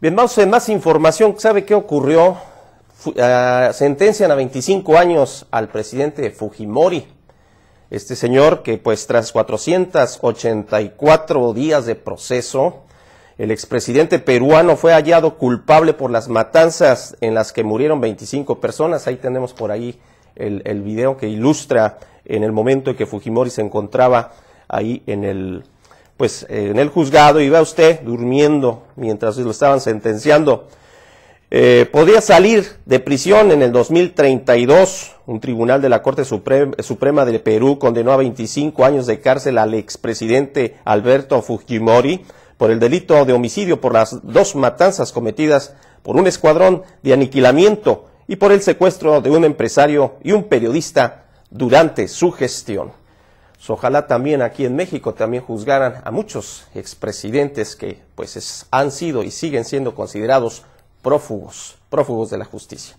Bien, vamos a más información. ¿Sabe qué ocurrió? Ah, sentencian a 25 años al presidente Fujimori. Este señor que pues tras 484 días de proceso, el expresidente peruano fue hallado culpable por las matanzas en las que murieron 25 personas. Ahí tenemos por ahí el, el video que ilustra en el momento en que Fujimori se encontraba ahí en el, pues eh, en el juzgado iba usted durmiendo mientras lo estaban sentenciando. Eh, podía salir de prisión en el 2032. Un tribunal de la Corte Suprema de Perú condenó a 25 años de cárcel al expresidente Alberto Fujimori por el delito de homicidio por las dos matanzas cometidas por un escuadrón de aniquilamiento y por el secuestro de un empresario y un periodista durante su gestión. Pues ojalá también aquí en México también juzgaran a muchos expresidentes que pues han sido y siguen siendo considerados prófugos, prófugos de la justicia.